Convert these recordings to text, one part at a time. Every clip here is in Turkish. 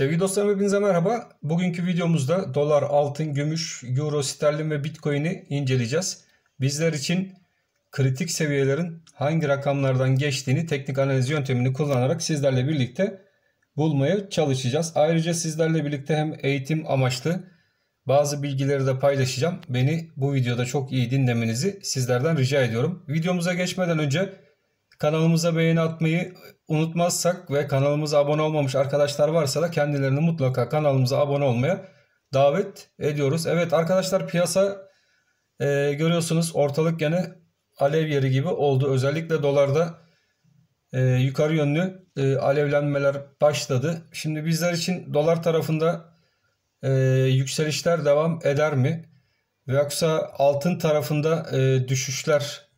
Sevgili dostlarım hepinize merhaba. Bugünkü videomuzda dolar, altın, gümüş, euro, sterlin ve bitcoin'i inceleyeceğiz. Bizler için kritik seviyelerin hangi rakamlardan geçtiğini teknik analiz yöntemini kullanarak sizlerle birlikte bulmaya çalışacağız. Ayrıca sizlerle birlikte hem eğitim amaçlı bazı bilgileri de paylaşacağım. Beni bu videoda çok iyi dinlemenizi sizlerden rica ediyorum. Videomuza geçmeden önce Kanalımıza beğeni atmayı unutmazsak ve kanalımıza abone olmamış arkadaşlar varsa da kendilerini mutlaka kanalımıza abone olmaya davet ediyoruz. Evet arkadaşlar piyasa e, görüyorsunuz ortalık gene alev yeri gibi oldu. Özellikle dolarda e, yukarı yönlü e, alevlenmeler başladı. Şimdi bizler için dolar tarafında e, yükselişler devam eder mi? Yoksa altın tarafında e, düşüşler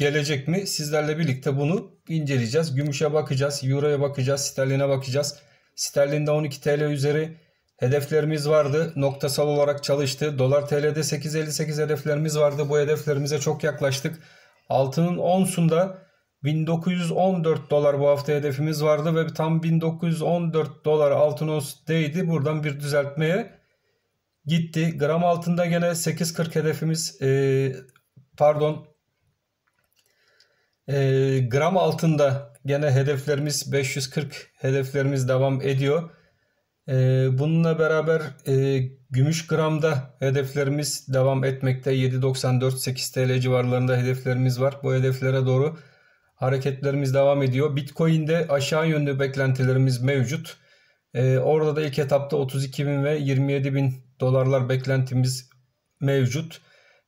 gelecek mi? Sizlerle birlikte bunu inceleyeceğiz. Gümüşe bakacağız, euroya bakacağız, sterline bakacağız. Sterlinde 12 TL üzeri hedeflerimiz vardı. Noktasal olarak çalıştı. Dolar TL'de 8.58 hedeflerimiz vardı. Bu hedeflerimize çok yaklaştık. Altının onsunda 1914 dolar bu hafta hedefimiz vardı ve tam 1914 dolar altın ons değdi. Buradan bir düzeltmeye gitti. Gram altında gene 8.40 hedefimiz e, pardon e, gram altında gene hedeflerimiz 540 hedeflerimiz devam ediyor. E, bununla beraber e, gümüş gramda hedeflerimiz devam etmekte. 7.94-8 TL civarlarında hedeflerimiz var. Bu hedeflere doğru hareketlerimiz devam ediyor. Bitcoin'de aşağı yönlü beklentilerimiz mevcut. E, orada da ilk etapta 32.000 ve 27.000 dolarlar beklentimiz mevcut.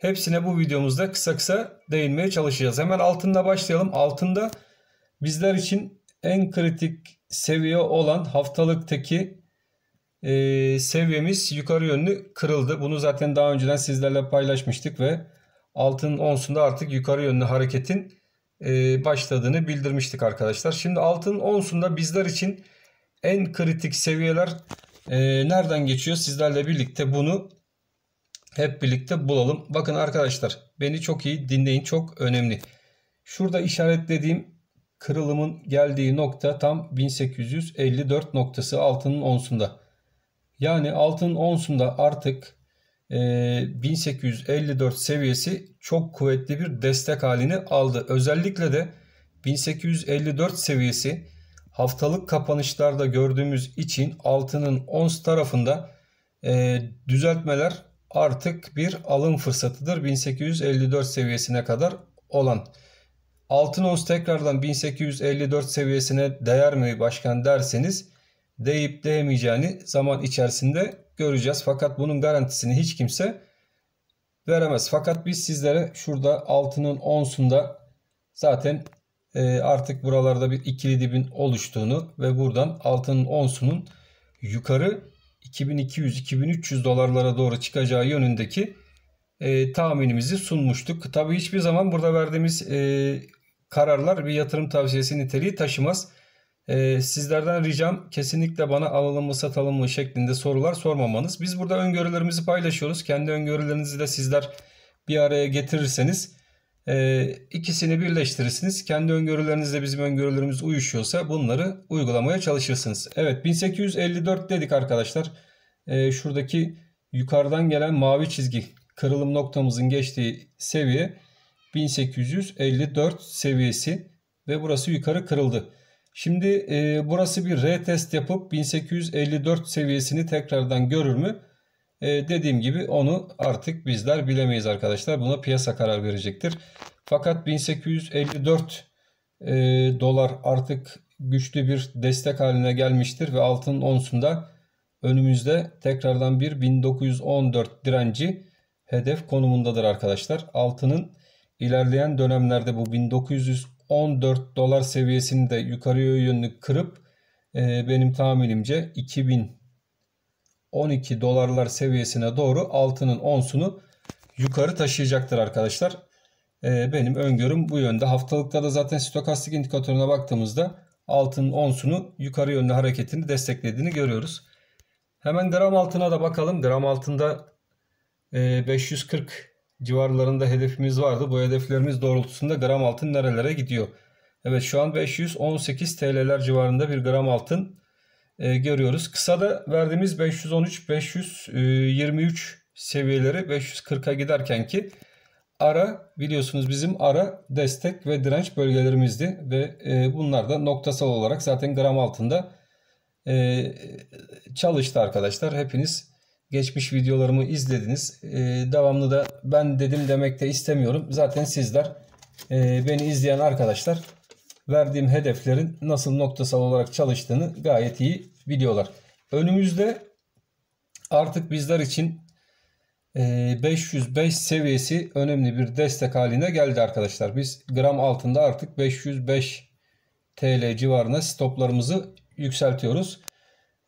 Hepsine bu videomuzda kısa kısa değinmeye çalışacağız. Hemen altında başlayalım. Altında bizler için en kritik seviye olan haftalıkteki e, seviyemiz yukarı yönlü kırıldı. Bunu zaten daha önceden sizlerle paylaşmıştık ve altın onsunda artık yukarı yönlü hareketin e, başladığını bildirmiştik arkadaşlar. Şimdi altın onsunda bizler için en kritik seviyeler e, nereden geçiyor? Sizlerle birlikte bunu hep birlikte bulalım. Bakın arkadaşlar beni çok iyi dinleyin çok önemli. Şurada işaretlediğim kırılımın geldiği nokta tam 1854 noktası altının onsunda. Yani altının onsunda artık 1854 e, seviyesi çok kuvvetli bir destek halini aldı. Özellikle de 1854 seviyesi haftalık kapanışlarda gördüğümüz için altının ons tarafında e, düzeltmeler artık bir alım fırsatıdır 1854 seviyesine kadar olan. Altın ons tekrardan 1854 seviyesine değer mi başkan derseniz deyip değmeyeceğini zaman içerisinde göreceğiz. Fakat bunun garantisini hiç kimse veremez. Fakat biz sizlere şurada altının onsunda zaten e, artık buralarda bir ikili dibin oluştuğunu ve buradan altının onsunun yukarı 2200-2300 dolarlara doğru çıkacağı yönündeki e, tahminimizi sunmuştuk. Tabii hiçbir zaman burada verdiğimiz e, kararlar bir yatırım tavsiyesi niteliği taşımaz. E, sizlerden ricam kesinlikle bana alalım mı satalım mı şeklinde sorular sormamanız. Biz burada öngörülerimizi paylaşıyoruz. Kendi öngörülerinizi de sizler bir araya getirirseniz e, ikisini birleştirirsiniz. Kendi öngörülerinizle bizim öngörülerimiz uyuşuyorsa bunları uygulamaya çalışırsınız. Evet 1854 dedik arkadaşlar. E, şuradaki yukarıdan gelen mavi çizgi kırılım noktamızın geçtiği seviye 1854 seviyesi ve burası yukarı kırıldı. Şimdi e, burası bir retest yapıp 1854 seviyesini tekrardan görür mü? E, dediğim gibi onu artık bizler bilemeyiz arkadaşlar. Buna piyasa karar verecektir. Fakat 1854 e, dolar artık güçlü bir destek haline gelmiştir ve altın onsunda önümüzde tekrardan bir 1914 direnci hedef konumundadır arkadaşlar. Altının ilerleyen dönemlerde bu 1914 dolar seviyesini de yukarıya yönlü kırıp e, benim tahminimce 2000 12 dolarlar seviyesine doğru altının onsunu yukarı taşıyacaktır arkadaşlar. Ee, benim öngörüm bu yönde. Haftalıkta da zaten stokastik indikatörüne baktığımızda altının onsunu yukarı yönlü hareketini desteklediğini görüyoruz. Hemen gram altına da bakalım. Gram altında e, 540 civarlarında hedefimiz vardı. Bu hedeflerimiz doğrultusunda gram altın nerelere gidiyor? Evet şu an 518 TL'ler civarında bir gram altın e, görüyoruz. Kısada verdiğimiz 513, 523 e, seviyeleri 540'a giderken ki ara biliyorsunuz bizim ara destek ve direnç bölgelerimizdi ve e, bunlar da noktasal olarak zaten gram altında e, çalıştı arkadaşlar. Hepiniz geçmiş videolarımı izlediniz. E, devamlı da ben dedim demek de istemiyorum. Zaten sizler e, beni izleyen arkadaşlar verdiğim hedeflerin nasıl noktasal olarak çalıştığını gayet iyi biliyorlar. Önümüzde artık bizler için 505 e, seviyesi önemli bir destek haline geldi arkadaşlar. Biz gram altında artık 505 TL civarına stoplarımızı yükseltiyoruz.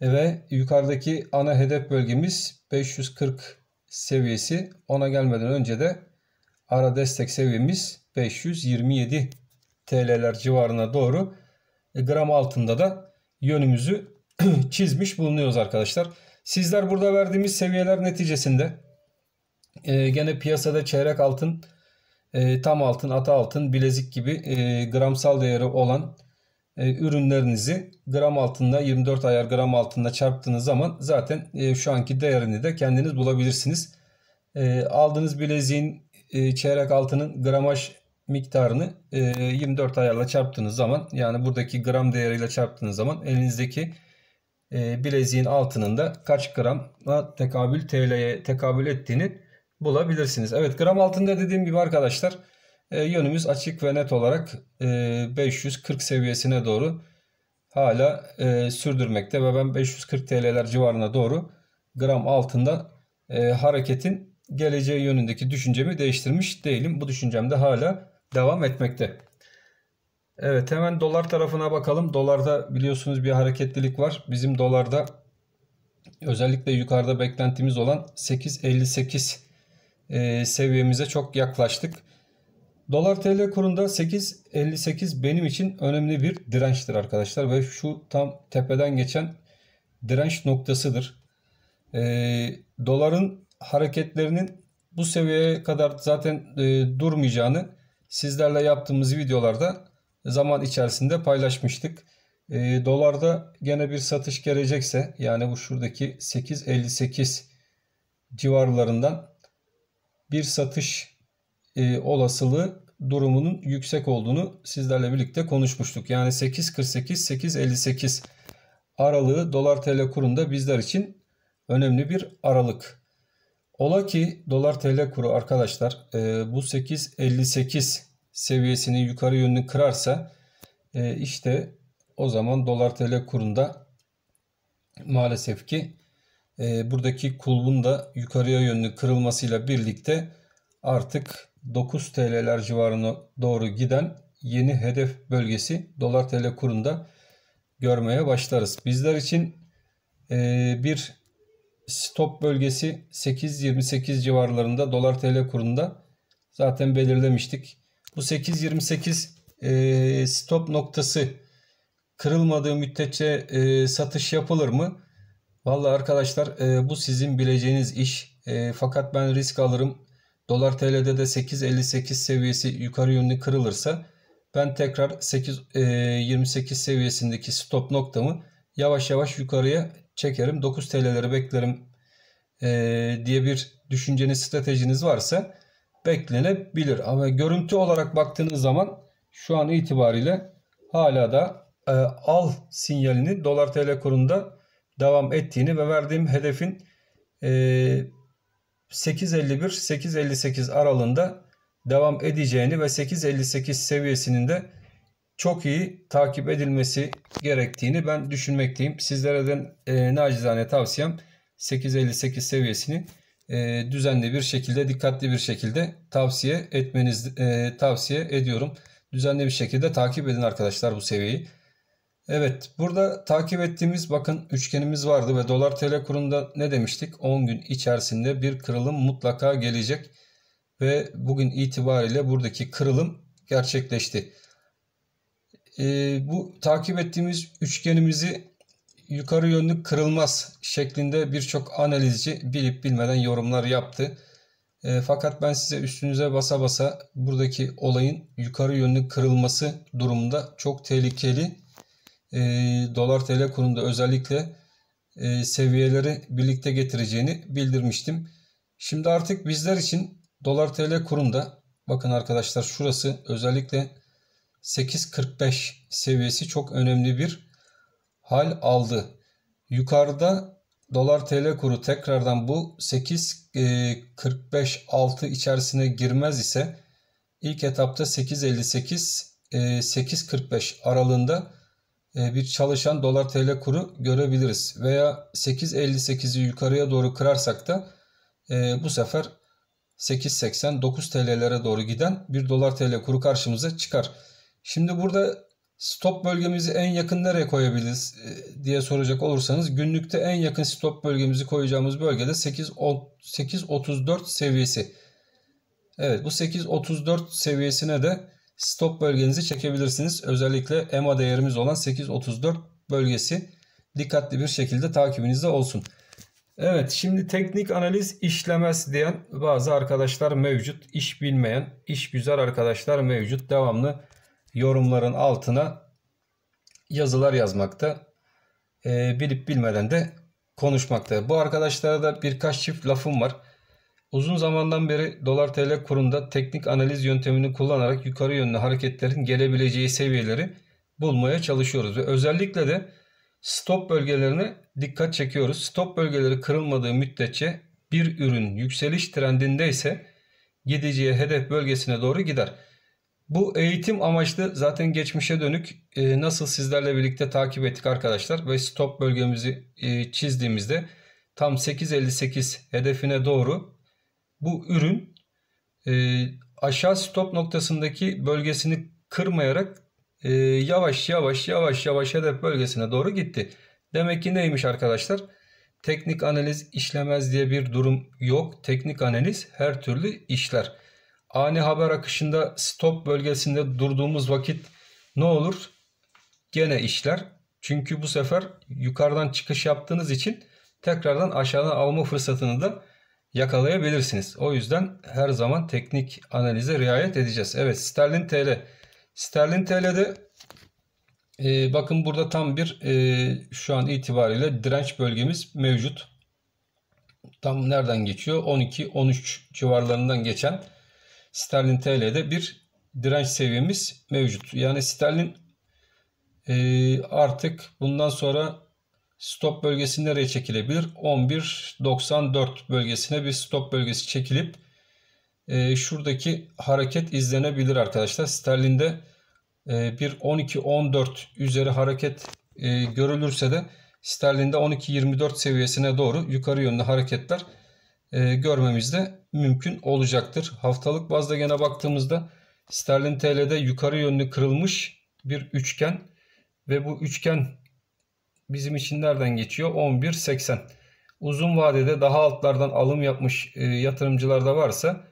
Ve yukarıdaki ana hedef bölgemiz 540 seviyesi. Ona gelmeden önce de ara destek seviyemiz 527 TL'ler civarına doğru e, gram altında da yönümüzü çizmiş bulunuyoruz arkadaşlar. Sizler burada verdiğimiz seviyeler neticesinde e, gene piyasada çeyrek altın, e, tam altın, ata altın, bilezik gibi gramsal değeri olan ürünlerinizi gram altında 24 ayar gram altında çarptığınız zaman zaten şu anki değerini de kendiniz bulabilirsiniz. aldığınız bileziğin çeyrek altının gramaj miktarını e, 24 ayarla çarptığınız zaman yani buradaki gram değeriyle çarptığınız zaman elinizdeki e, bileziğin altının da kaç gramla tekabül TL'ye tekabül ettiğini bulabilirsiniz. Evet gram altında dediğim gibi arkadaşlar e, yönümüz açık ve net olarak e, 540 seviyesine doğru hala e, sürdürmekte ve ben 540 TL'ler civarına doğru gram altında e, hareketin geleceği yönündeki düşüncemi değiştirmiş değilim. Bu düşüncem de hala devam etmekte. Evet hemen dolar tarafına bakalım. Dolarda biliyorsunuz bir hareketlilik var. Bizim dolarda özellikle yukarıda beklentimiz olan 8.58 e, seviyemize çok yaklaştık. Dolar TL kurunda 8.58 benim için önemli bir dirençtir arkadaşlar ve şu tam tepeden geçen direnç noktasıdır. E, doların hareketlerinin bu seviyeye kadar zaten e, durmayacağını sizlerle yaptığımız videolarda zaman içerisinde paylaşmıştık. E, dolarda gene bir satış gelecekse yani bu şuradaki 8.58 civarlarından bir satış e, olasılığı durumunun yüksek olduğunu sizlerle birlikte konuşmuştuk. Yani 8.48-8.58 aralığı dolar tl kurunda bizler için önemli bir aralık. Ola ki dolar tl kuru arkadaşlar e, bu 8.58 seviyesini yukarı yönlü kırarsa e, işte o zaman dolar tl kurunda maalesef ki e, buradaki kulbun da yukarıya yönlü kırılmasıyla birlikte artık 9 TL'ler civarına doğru giden yeni hedef bölgesi dolar tl kurunda görmeye başlarız. Bizler için e, bir stop bölgesi 8.28 civarlarında dolar TL kurunda zaten belirlemiştik. Bu 8.28 e, stop noktası kırılmadığı müddetçe e, satış yapılır mı? Valla arkadaşlar e, bu sizin bileceğiniz iş. E, fakat ben risk alırım. Dolar TL'de de 8.58 seviyesi yukarı yönlü kırılırsa ben tekrar 8.28 e, seviyesindeki stop noktamı yavaş yavaş yukarıya çekerim. 9 TL'leri beklerim e, diye bir düşünceniz, stratejiniz varsa beklenebilir. Ama görüntü olarak baktığınız zaman şu an itibariyle hala da e, al sinyalini dolar TL kurunda devam ettiğini ve verdiğim hedefin e, 8.51-8.58 aralığında devam edeceğini ve 8.58 seviyesinin de çok iyi takip edilmesi gerektiğini ben düşünmekteyim. Sizlere de e, nacizane tavsiyem 858 seviyesini e, düzenli bir şekilde, dikkatli bir şekilde tavsiye etmeniz e, tavsiye ediyorum. Düzenli bir şekilde takip edin arkadaşlar bu seviyeyi. Evet, burada takip ettiğimiz bakın üçgenimiz vardı ve dolar TL kurunda ne demiştik? 10 gün içerisinde bir kırılım mutlaka gelecek ve bugün itibariyle buradaki kırılım gerçekleşti e, bu takip ettiğimiz üçgenimizi yukarı yönlü kırılmaz şeklinde birçok analizci bilip bilmeden yorumlar yaptı. E, fakat ben size üstünüze basa basa buradaki olayın yukarı yönlü kırılması durumunda çok tehlikeli. E, Dolar TL kurunda özellikle e, seviyeleri birlikte getireceğini bildirmiştim. Şimdi artık bizler için Dolar TL kurunda bakın arkadaşlar şurası özellikle 8.45 seviyesi çok önemli bir hal aldı. Yukarıda dolar TL kuru tekrardan bu 8.45 altı içerisine girmez ise ilk etapta 8.58 8.45 e, aralığında e, bir çalışan dolar TL kuru görebiliriz. Veya 8.58'i yukarıya doğru kırarsak da e, bu sefer 889 TL'lere doğru giden bir dolar TL kuru karşımıza çıkar. Şimdi burada stop bölgemizi en yakın nereye koyabiliriz e, diye soracak olursanız günlükte en yakın stop bölgemizi koyacağımız bölgede 8 8.34 seviyesi. Evet bu 8.34 seviyesine de stop bölgenizi çekebilirsiniz. Özellikle EMA değerimiz olan 8.34 bölgesi dikkatli bir şekilde takibinizde olsun. Evet şimdi teknik analiz işlemez diyen bazı arkadaşlar mevcut. İş bilmeyen, iş güzel arkadaşlar mevcut. Devamlı yorumların altına yazılar yazmakta. E, bilip bilmeden de konuşmakta. Bu arkadaşlara da birkaç çift lafım var. Uzun zamandan beri dolar tl kurunda teknik analiz yöntemini kullanarak yukarı yönlü hareketlerin gelebileceği seviyeleri bulmaya çalışıyoruz. Ve özellikle de stop bölgelerine dikkat çekiyoruz. Stop bölgeleri kırılmadığı müddetçe bir ürün yükseliş trendinde ise gideceği hedef bölgesine doğru gider. Bu eğitim amaçlı zaten geçmişe dönük e, nasıl sizlerle birlikte takip ettik arkadaşlar ve stop bölgemizi e, çizdiğimizde tam 8.58 hedefine doğru bu ürün e, aşağı stop noktasındaki bölgesini kırmayarak e, yavaş yavaş yavaş yavaş hedef bölgesine doğru gitti. Demek ki neymiş arkadaşlar? Teknik analiz işlemez diye bir durum yok. Teknik analiz her türlü işler ani haber akışında stop bölgesinde durduğumuz vakit ne olur? Gene işler. Çünkü bu sefer yukarıdan çıkış yaptığınız için tekrardan aşağıdan alma fırsatını da yakalayabilirsiniz. O yüzden her zaman teknik analize riayet edeceğiz. Evet sterlin TL. Sterlin TL'de e, bakın burada tam bir e, şu an itibariyle direnç bölgemiz mevcut. Tam nereden geçiyor? 12-13 civarlarından geçen sterlin TL'de bir direnç seviyemiz mevcut. Yani sterlin e, artık bundan sonra stop bölgesi nereye çekilebilir? 11.94 bölgesine bir stop bölgesi çekilip e, şuradaki hareket izlenebilir arkadaşlar. Sterlinde e, bir 12.14 üzeri hareket e, görülürse de sterlinde 12.24 seviyesine doğru yukarı yönlü hareketler e, görmemizde mümkün olacaktır. Haftalık bazda gene baktığımızda sterlin TL'de yukarı yönlü kırılmış bir üçgen ve bu üçgen bizim için nereden geçiyor? 11.80. Uzun vadede daha altlardan alım yapmış e, yatırımcılar da varsa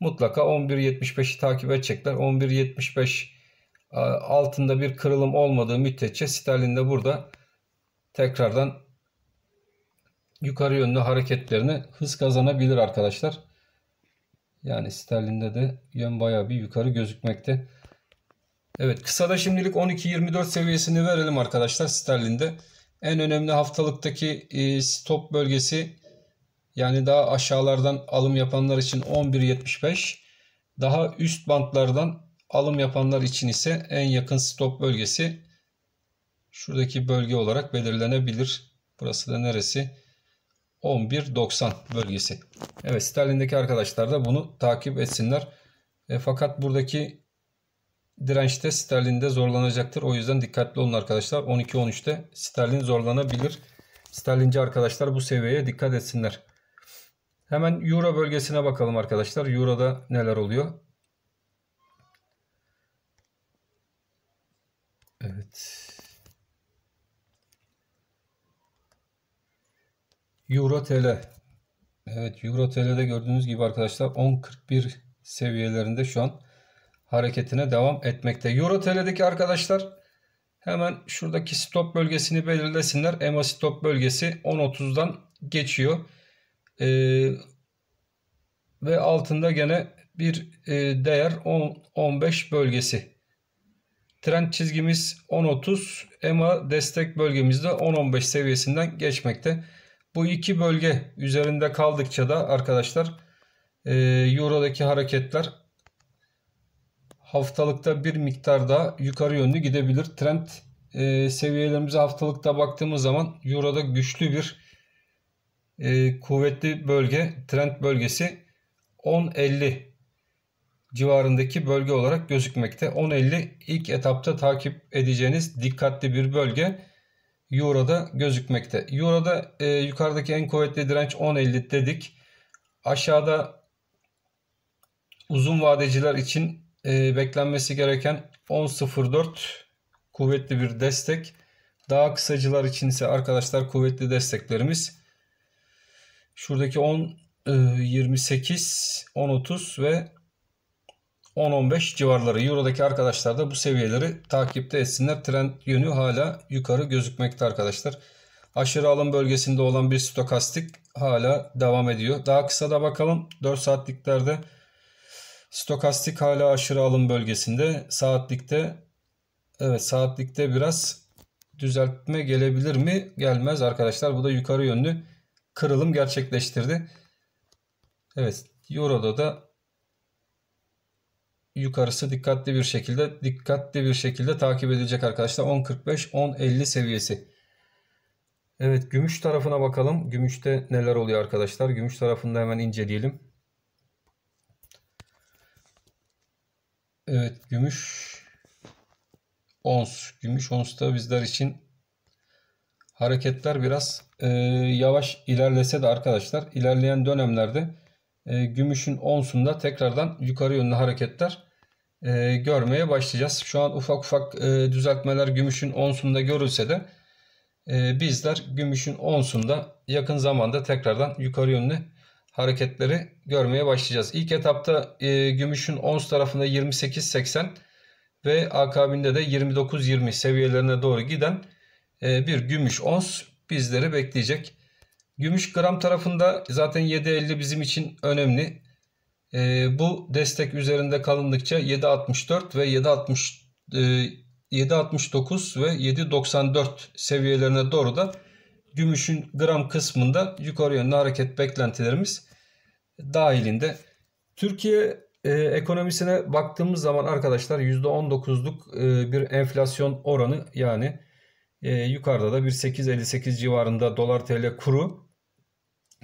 mutlaka 11.75'i takip edecekler. 11.75 e, altında bir kırılım olmadığı müddetçe sterlin de burada tekrardan yukarı yönlü hareketlerine hız kazanabilir arkadaşlar. Yani sterlinde de yön baya bir yukarı gözükmekte. Evet kısada şimdilik 12-24 seviyesini verelim arkadaşlar sterlinde. En önemli haftalıktaki e, stop bölgesi yani daha aşağılardan alım yapanlar için 11.75. Daha üst bantlardan alım yapanlar için ise en yakın stop bölgesi şuradaki bölge olarak belirlenebilir. Burası da neresi? 11.90 bölgesi. Evet sterlindeki arkadaşlar da bunu takip etsinler. E, fakat buradaki dirençte sterlinde zorlanacaktır. O yüzden dikkatli olun arkadaşlar. 12-13'te sterlin zorlanabilir. Sterlinci arkadaşlar bu seviyeye dikkat etsinler. Hemen Euro bölgesine bakalım arkadaşlar. Euro'da neler oluyor? Evet. Euro TL. Evet Euro TL'de gördüğünüz gibi arkadaşlar 10.41 seviyelerinde şu an hareketine devam etmekte. Euro TL'deki arkadaşlar hemen şuradaki stop bölgesini belirlesinler. EMA stop bölgesi 10.30'dan geçiyor. Ee, ve altında gene bir e, değer 10-15 bölgesi. Trend çizgimiz 10.30, EMA destek bölgemizde 10.15 seviyesinden geçmekte. Bu iki bölge üzerinde kaldıkça da arkadaşlar e, Euro'daki hareketler haftalıkta bir miktar daha yukarı yönlü gidebilir. Trend e, seviyelerimize haftalıkta baktığımız zaman Euro'da güçlü bir e, kuvvetli bölge trend bölgesi 10.50 civarındaki bölge olarak gözükmekte. 10.50 ilk etapta takip edeceğiniz dikkatli bir bölge. Euro'da gözükmekte. Euro'da e, yukarıdaki en kuvvetli direnç 10.50 dedik. Aşağıda uzun vadeciler için e, beklenmesi gereken 10.04 kuvvetli bir destek. Daha kısacılar için ise arkadaşlar kuvvetli desteklerimiz. Şuradaki 10.28, 28, 10.30 ve 10-15 civarları. Euro'daki arkadaşlar da bu seviyeleri takipte etsinler. Trend yönü hala yukarı gözükmekte arkadaşlar. Aşırı alım bölgesinde olan bir stokastik hala devam ediyor. Daha kısa da bakalım. 4 saatliklerde stokastik hala aşırı alım bölgesinde. Saatlikte evet saatlikte biraz düzeltme gelebilir mi? Gelmez arkadaşlar. Bu da yukarı yönlü kırılım gerçekleştirdi. Evet Euro'da da yukarısı dikkatli bir şekilde dikkatli bir şekilde takip edilecek arkadaşlar. 10.45 10.50 seviyesi. Evet gümüş tarafına bakalım. Gümüşte neler oluyor arkadaşlar? Gümüş tarafında hemen inceleyelim. Evet gümüş ons. Gümüş onsta bizler için hareketler biraz e, yavaş ilerlese de arkadaşlar ilerleyen dönemlerde e, gümüşün onsunda tekrardan yukarı yönlü hareketler e, görmeye başlayacağız. Şu an ufak ufak e, düzeltmeler gümüşün onsunda görülse de e, bizler gümüşün onsunda yakın zamanda tekrardan yukarı yönlü hareketleri görmeye başlayacağız. İlk etapta e, gümüşün ons tarafında 28.80 ve akabinde de 29.20 seviyelerine doğru giden e, bir gümüş ons bizleri bekleyecek. Gümüş gram tarafında zaten 7.50 bizim için önemli. E, bu destek üzerinde kalındıkça 7.64 ve 7.60 e, 7.69 ve 7.94 seviyelerine doğru da gümüşün gram kısmında yukarı yönlü hareket beklentilerimiz dahilinde. Türkiye e, ekonomisine baktığımız zaman arkadaşlar %19'luk e, bir enflasyon oranı yani e, yukarıda da bir 8.58 civarında dolar tl kuru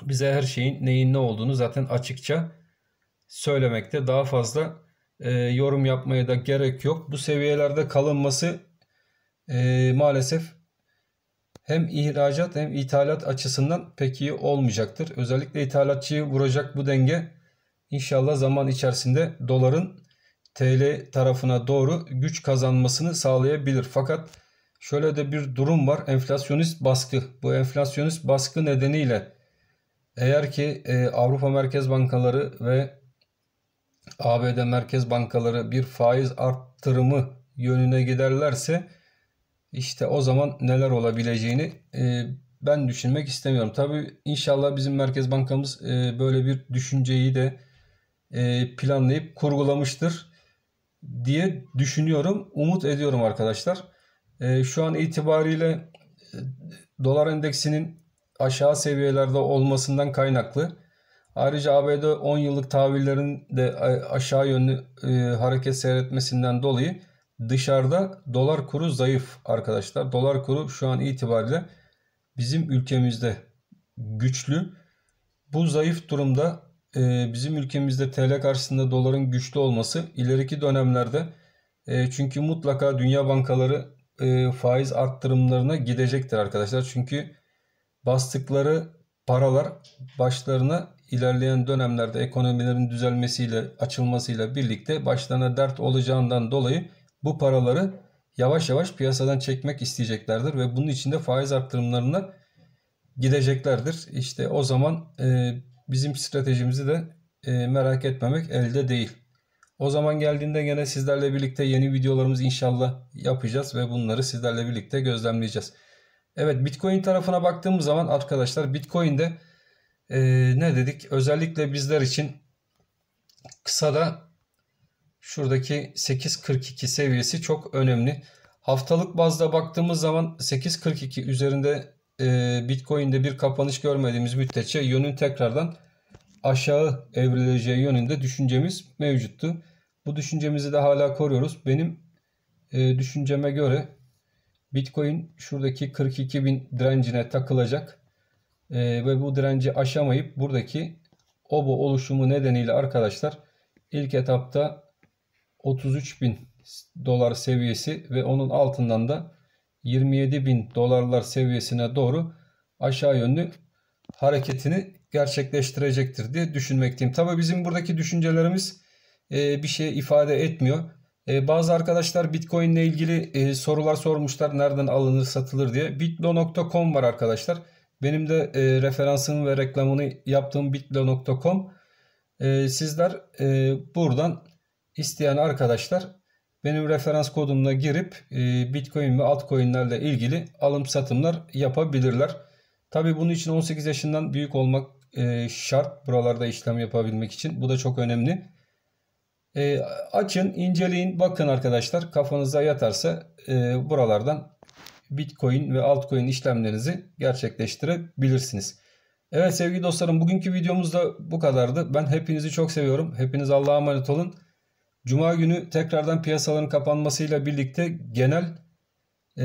bize her şeyin neyin ne olduğunu zaten açıkça söylemekte. Daha fazla e, yorum yapmaya da gerek yok. Bu seviyelerde kalınması e, maalesef hem ihracat hem ithalat açısından pek iyi olmayacaktır. Özellikle ithalatçıyı vuracak bu denge inşallah zaman içerisinde doların TL tarafına doğru güç kazanmasını sağlayabilir. Fakat şöyle de bir durum var. Enflasyonist baskı. Bu enflasyonist baskı nedeniyle eğer ki e, Avrupa Merkez Bankaları ve ABD merkez bankaları bir faiz arttırımı yönüne giderlerse işte o zaman neler olabileceğini e, ben düşünmek istemiyorum. Tabi inşallah bizim Merkez Bankamız e, böyle bir düşünceyi de e, planlayıp kurgulamıştır diye düşünüyorum. Umut ediyorum arkadaşlar. E, şu an itibariyle e, dolar endeksinin aşağı seviyelerde olmasından kaynaklı Ayrıca ABD 10 yıllık tahvillerin de e, aşağı yönlü e, hareket seyretmesinden dolayı dışarıda dolar kuru zayıf arkadaşlar. Dolar kuru şu an itibariyle bizim ülkemizde güçlü. Bu zayıf durumda e, bizim ülkemizde TL karşısında doların güçlü olması ileriki dönemlerde e, çünkü mutlaka dünya bankaları e, faiz arttırımlarına gidecektir arkadaşlar. Çünkü bastıkları paralar başlarına ilerleyen dönemlerde ekonomilerin düzelmesiyle, açılmasıyla birlikte başlarına dert olacağından dolayı bu paraları yavaş yavaş piyasadan çekmek isteyeceklerdir ve bunun için de faiz arttırımlarına gideceklerdir. İşte o zaman e, bizim stratejimizi de e, merak etmemek elde değil. O zaman geldiğinde gene sizlerle birlikte yeni videolarımız inşallah yapacağız ve bunları sizlerle birlikte gözlemleyeceğiz. Evet Bitcoin tarafına baktığımız zaman arkadaşlar Bitcoin'de e, ne dedik? Özellikle bizler için kısa da şuradaki 8.42 seviyesi çok önemli. Haftalık bazda baktığımız zaman 8.42 üzerinde e, Bitcoin'de bir kapanış görmediğimiz müddetçe yönün tekrardan aşağı evrileceği yönünde düşüncemiz mevcuttu. Bu düşüncemizi de hala koruyoruz. Benim e, düşünceme göre Bitcoin şuradaki 42 bin direncine takılacak e, ve bu direnci aşamayıp buradaki OBO oluşumu nedeniyle arkadaşlar ilk etapta 33 bin dolar seviyesi ve onun altından da 27 bin dolarlar seviyesine doğru aşağı yönlü hareketini gerçekleştirecektir diye düşünmekteyim. Tabii bizim buradaki düşüncelerimiz e, bir şey ifade etmiyor. Ee, bazı arkadaşlar Bitcoin ile ilgili e, sorular sormuşlar. Nereden alınır satılır diye. Bitlo.com var arkadaşlar. Benim de e, ve reklamını yaptığım bitlo.com. Ee, sizler e, buradan isteyen arkadaşlar benim referans kodumla girip e, Bitcoin ve altcoin'lerle ilgili alım satımlar yapabilirler. Tabi bunun için 18 yaşından büyük olmak şart buralarda işlem yapabilmek için. Bu da çok önemli. E, açın, inceleyin, bakın arkadaşlar. Kafanıza yatarsa e, buralardan Bitcoin ve altcoin işlemlerinizi gerçekleştirebilirsiniz. Evet sevgili dostlarım bugünkü videomuz da bu kadardı. Ben hepinizi çok seviyorum. Hepiniz Allah'a emanet olun. Cuma günü tekrardan piyasaların kapanmasıyla birlikte genel e,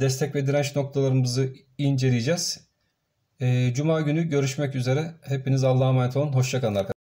destek ve direnç noktalarımızı inceleyeceğiz. E, Cuma günü görüşmek üzere. Hepiniz Allah'a emanet olun. Hoşçakalın arkadaşlar.